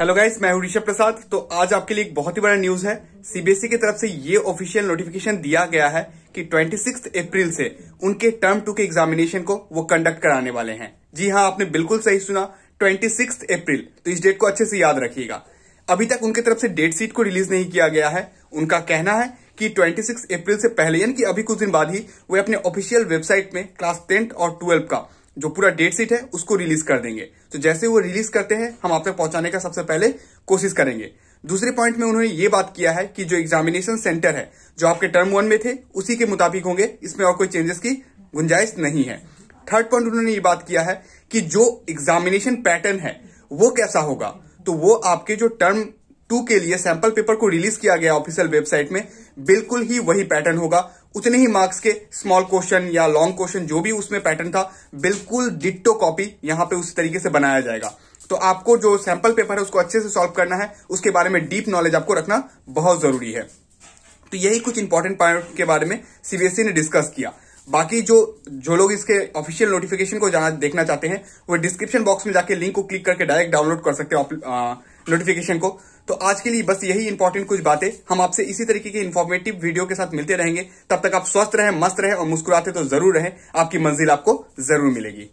hello guys मैं हूं ऋषभ प्रसाद तो आज आपके लिए एक बहुत ही बड़ा न्यूज है सीबीएसई e की तरफ से ये ऑफिशियल नोटिफिकेशन दिया गया है कि 26 अप्रैल से उनके टर्म टू के एग्जामिनेशन को वो कंडक्ट कराने वाले हैं जी हाँ आपने बिल्कुल सही सुना 26 अप्रैल तो इस डेट को अच्छे से याद रखिएगा अभी तक उनके तरफ से डेट शीट को रिलीज नहीं किया गया है उनका कहना है कि 26 अप्रैल से पहले यानी कि अभी कुछ दिन बाद ही वे अपने ऑफिशियल वेबसाइट में क्लास टेंथ और ट्वेल्व का जो पूरा डेट शीट है उसको रिलीज कर देंगे तो जैसे वो रिलीज करते हैं हम आप तक पहुंचाने का सबसे पहले कोशिश करेंगे दूसरे पॉइंट में उन्होंने ये बात किया है कि जो एग्जामिनेशन सेंटर है जो आपके टर्म वन में थे उसी के मुताबिक होंगे इसमें और कोई चेंजेस की गुंजाइश नहीं है थर्ड पॉइंट उन्होंने ये बात किया है कि जो एग्जामिनेशन पैटर्न है वो कैसा होगा तो वो आपके जो टर्म टू के लिए सैंपल पेपर को रिलीज किया गया ऑफिशियल वेबसाइट में बिल्कुल ही वही पैटर्न होगा उतने ही मार्क्स के स्मॉल क्वेश्चन या लॉन्ग क्वेश्चन जो भी उसमें पैटर्न था बिल्कुल डिट्टो कॉपी यहां पे उस तरीके से बनाया जाएगा तो आपको जो सैंपल पेपर है उसको अच्छे से सॉल्व करना है उसके बारे में डीप नॉलेज आपको रखना बहुत जरूरी है तो यही कुछ इंपॉर्टेंट पॉइंट के बारे में सीबीएसई e ने डिस्कस किया बाकी जो जो लोग इसके ऑफिशियल नोटिफिकेशन को जाना देखना चाहते हैं वो डिस्क्रिप्शन बॉक्स में जाके लिंक को क्लिक करके डायरेक्ट डाउनलोड कर सकते हैं नोटिफिकेशन को तो आज के लिए बस यही इंपॉर्टेंट कुछ बातें हम आपसे इसी तरीके की इन्फॉर्मेटिव वीडियो के साथ मिलते रहेंगे तब तक आप स्वस्थ रहें मस्त रहें और मुस्कुराते तो जरूर रहें आपकी मंजिल आपको जरूर मिलेगी